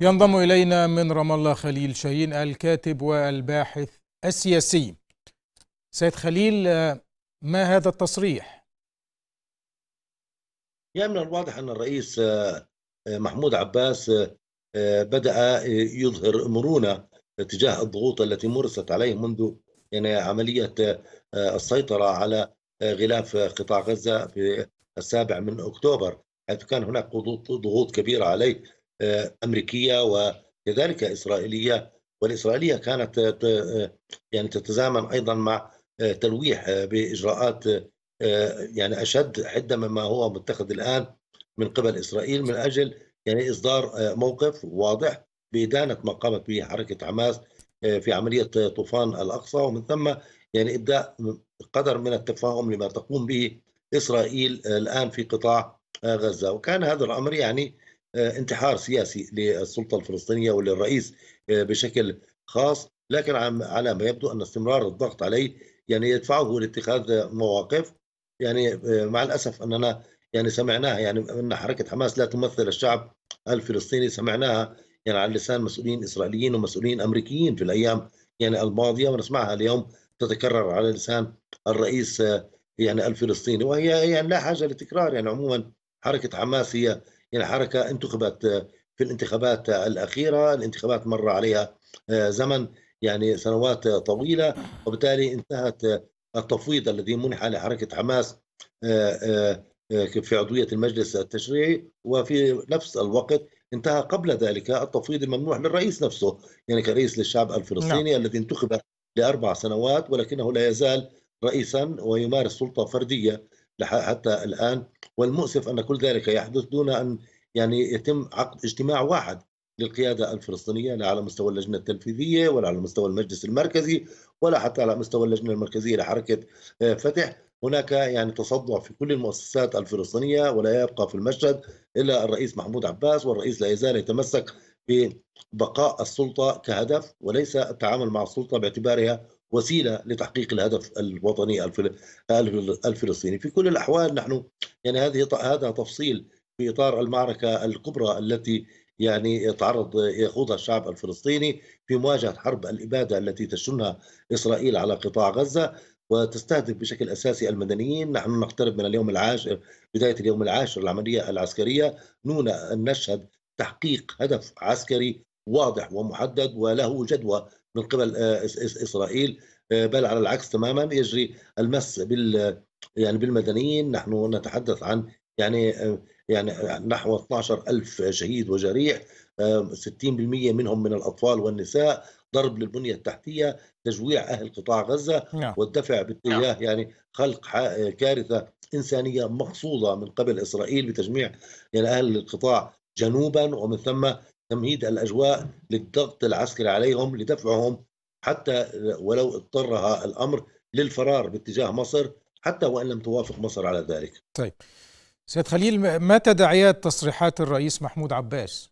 ينضم إلينا من رام الله خليل شاهين الكاتب والباحث السياسي سيد خليل آه، ما هذا التصريح؟ يعني من الواضح أن الرئيس آه، آه، محمود عباس بدأ يظهر مرونة تجاه الضغوط التي مرست عليه منذ يعني عملية السيطرة على غلاف قطاع غزة في السابع من أكتوبر حيث كان هناك ضغوط كبيرة عليه أمريكية وكذلك إسرائيلية والإسرائيلية كانت يعني تتزامن أيضا مع تلويح بإجراءات يعني أشد حدة مما هو متخذ الآن من قبل إسرائيل من أجل يعني إصدار موقف واضح بإدانة ما قامت به حركة حماس في عملية طوفان الأقصى ومن ثم يعني إبداء قدر من التفاهم لما تقوم به إسرائيل الآن في قطاع غزة وكان هذا الأمر يعني آه، انتحار سياسي للسلطه الفلسطينيه وللرئيس آه، بشكل خاص لكن على ما يبدو ان استمرار الضغط عليه يعني يدفعه لاتخاذ مواقف يعني آه، مع الاسف اننا يعني سمعناها يعني ان حركه حماس لا تمثل الشعب الفلسطيني سمعناها يعني على لسان مسؤولين اسرائيليين ومسؤولين امريكيين في الايام يعني الماضيه ونسمعها اليوم تتكرر على لسان الرئيس يعني الفلسطيني وهي يعني لا حاجه لتكرار يعني عموما حركه حماس هي يعني حركة انتخبت آه، في الانتخابات آه، الأخيرة الانتخابات مر عليها آه، زمن يعني سنوات طويلة وبالتالي انتهت التفويض الذي منح لحركة حماس في عضوية المجلس التشريعي وفي نفس الوقت انتهى قبل ذلك التفويض الممنوح للرئيس نفسه يعني كرئيس للشعب الفلسطيني لا. نعم. الذي انتخب لأربع سنوات ولكنه لا يزال رئيسا ويمارس سلطة فردية حتى الآن والمؤسف أن كل ذلك يحدث دون أن يعني يتم عقد اجتماع واحد للقيادة الفلسطينية لا على مستوى اللجنة التنفيذية ولا على مستوى المجلس المركزي ولا حتى على مستوى اللجنة المركزية لحركة آه، فتح هناك يعني تصدع في كل المؤسسات الفلسطينية ولا يبقى في المشهد إلا الرئيس محمود عباس والرئيس لا يزال يتمسك ببقاء السلطة كهدف وليس التعامل مع السلطة باعتبارها وسيله لتحقيق الهدف الوطني الفلسطيني في كل الاحوال نحن يعني هذه هذا تفصيل في اطار المعركه الكبرى التي يعني يتعرض يخوضها الشعب الفلسطيني في مواجهه حرب الاباده التي تشنها اسرائيل على قطاع غزه وتستهدف بشكل اساسي المدنيين، نحن نقترب من اليوم العاشر بدايه اليوم العاشر العمليه العسكريه، نون ان نشهد تحقيق هدف عسكري واضح ومحدد وله جدوى من قبل آه، اسرائيل آه، بل على العكس تماما يجري المس بال يعني بالمدنيين نحن نتحدث عن يعني آه، يعني نحو 12 ألف شهيد وجريح 60% منهم من الأطفال والنساء ضرب للبنية التحتية تجويع أهل قطاع غزة نعم. والدفع باتجاه نعم. يعني خلق كارثة إنسانية مقصودة من قبل إسرائيل بتجميع يعني أهل القطاع جنوبا ومن ثم تمهيد الأجواء للضغط العسكري عليهم لدفعهم حتى ولو اضطرها الأمر للفرار باتجاه مصر حتى وإن لم توافق مصر على ذلك طيب سيد خليل ما تداعيات تصريحات الرئيس محمود عباس؟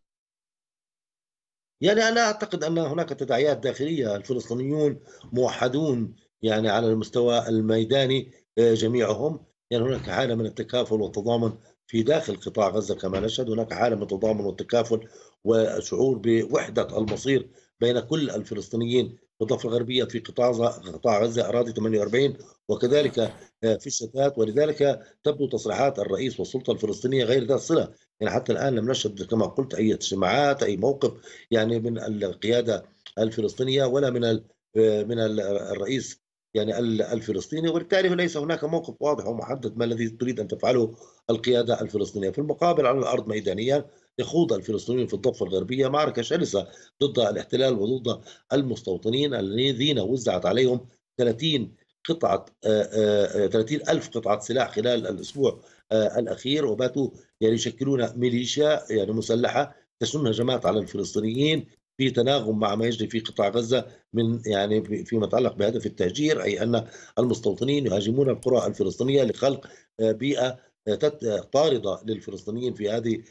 يعني أنا أعتقد أن هناك تداعيات داخلية الفلسطينيون موحدون يعني على المستوى الميداني آه، جميعهم يعني هناك حالة من التكافل والتضامن في داخل قطاع غزة كما نشهد هناك حالة من التضامن والتكافل وشعور بوحدة المصير بين كل الفلسطينيين في الضفه الغربية في قطاع قطاع غزة أراضي 48 وكذلك آه، في الشتات ولذلك تبدو تصريحات الرئيس والسلطة الفلسطينية غير ذات صلة يعني حتى الآن لم نشهد كما قلت أي اجتماعات أي موقف يعني من القيادة الفلسطينية ولا من آه، من آه، الرئيس يعني الفلسطيني وبالتالي ليس هناك موقف واضح ومحدد ما الذي تريد أن تفعله القيادة الفلسطينية في المقابل على الأرض ميدانيا يخوض الفلسطينيون في الضفة الغربية معركة شرسة ضد الاحتلال وضد المستوطنين الذين وزعت عليهم 30 قطعة 30 آه، آه، آه، ألف قطعة سلاح خلال الأسبوع الأخير وباتوا يعني يشكلون ميليشيا يعني مسلحة تشن هجمات على الفلسطينيين في تناغم مع ما يجري في قطاع غزة من يعني فيما يتعلق بهدف التهجير أي أن المستوطنين يهاجمون القرى الفلسطينية لخلق آه، بيئة آه، آه، طاردة للفلسطينيين في هذه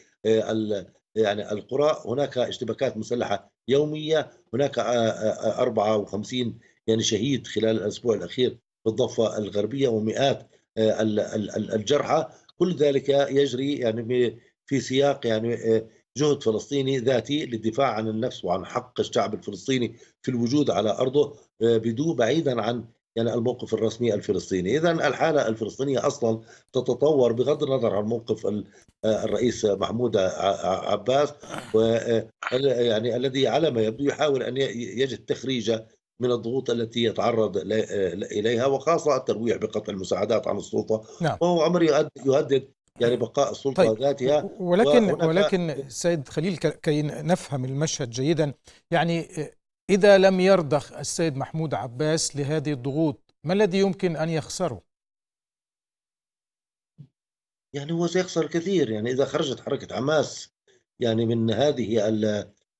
يعني القرى هناك اشتباكات مسلحة يومية هناك 54 يعني شهيد خلال الأسبوع الأخير في الضفة الغربية ومئات الجرحى كل ذلك يجري يعني في سياق يعني جهد فلسطيني ذاتي للدفاع عن النفس وعن حق الشعب الفلسطيني في الوجود على أرضه آه، بدون بعيدا عن يعني الموقف الرسمي الفلسطيني إذا الحالة الفلسطينية أصلا تتطور بغض النظر عن موقف آه، الرئيس محمود عباس آه، يعني الذي على ما يبدو يحاول أن يجد تخريجه من الضغوط التي يتعرض إليها وخاصة الترويح بقطع المساعدات عن السلطة نعم. وهو أمر يهدد يعني بقاء السلطه طيب ذاتها ولكن ولكن السيد خليل كي نفهم المشهد جيدا يعني اذا لم يرضخ السيد محمود عباس لهذه الضغوط ما الذي يمكن ان يخسره؟ يعني هو سيخسر كثير يعني اذا خرجت حركه حماس يعني من هذه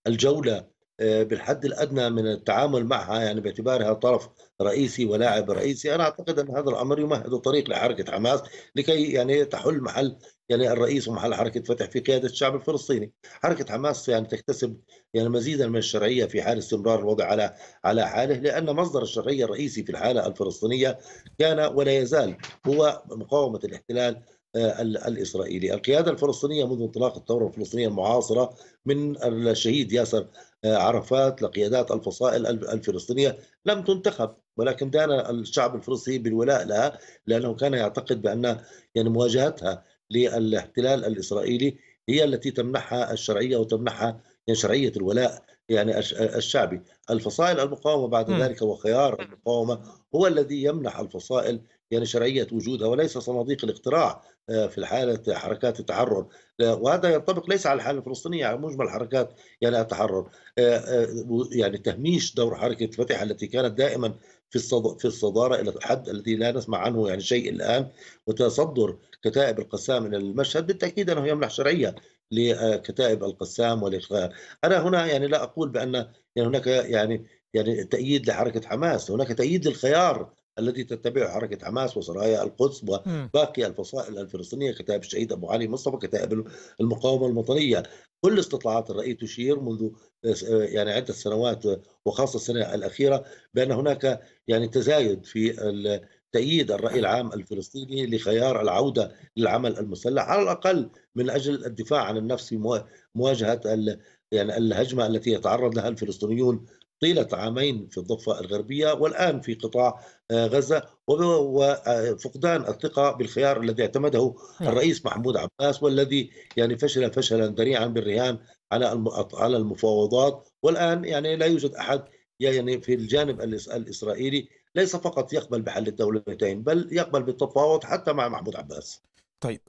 الجوله آه، بالحد الادنى من التعامل معها يعني باعتبارها طرف رئيسي ولاعب رئيسي انا اعتقد ان هذا الامر يمهد الطريق لحركه حماس لكي يعني تحل محل يعني الرئيس ومحل حركه فتح في قياده الشعب الفلسطيني، حركه حماس يعني تكتسب يعني مزيدا من الشرعيه في حال استمرار الوضع على على حاله لان مصدر الشرعيه الرئيسي في الحاله الفلسطينيه كان ولا يزال هو مقاومه الاحتلال آه، الإسرائيلي القيادة الفلسطينية منذ انطلاق الثورة الفلسطينية المعاصرة من الشهيد ياسر آه، عرفات لقيادات الفصائل الفلسطينية لم تنتخب ولكن دان الشعب الفلسطيني بالولاء لها لأنه كان يعتقد بأن يعني مواجهتها للاحتلال الإسرائيلي هي التي تمنحها الشرعية وتمنحها يعني شرعية الولاء يعني الشعبي الفصائل المقاومة بعد م. ذلك وخيار المقاومة هو الذي يمنح الفصائل يعني شرعية وجودها وليس صناديق الاقتراع آه، في الحالة حركات التحرر آه، وهذا ينطبق ليس على الحالة الفلسطينية على مجمل حركات يعني التحرر آه، يعني تهميش دور حركة فتح التي كانت دائما في في الصدارة إلى الحد الذي لا نسمع عنه يعني شيء الآن وتصدر كتائب القسام إلى المشهد بالتأكيد أنه يمنح شرعية لكتائب القسام والاخفاء انا هنا يعني لا اقول بان يعني هناك يعني يعني تأييد لحركة حماس هناك تأييد للخيار الذي تتبعه حركة حماس وسرايا القدس وباقي الفصائل الفلسطينية كتائب الشهيد أبو علي مصطفى كتائب المقاومة الوطنية كل استطلاعات الرأي تشير منذ آه، آه، يعني عدة سنوات وخاصة السنة الأخيرة بأن هناك يعني تزايد في تأييد الرأي العام الفلسطيني لخيار العودة للعمل المسلح على الأقل من أجل الدفاع عن النفس في مواجهة يعني الهجمة التي يتعرض لها الفلسطينيون طيلة عامين في الضفة الغربية والآن في قطاع آه، غزة وفقدان آه، الثقة بالخيار الذي اعتمده الرئيس محمود عباس والذي يعني فشل فشلا ذريعا بالرهان على على المفاوضات والآن يعني لا يوجد أحد يعني في الجانب الإسرائيلي ليس فقط يقبل بحل الدولتين بل يقبل بالتفاوض حتى مع محمود عباس طيب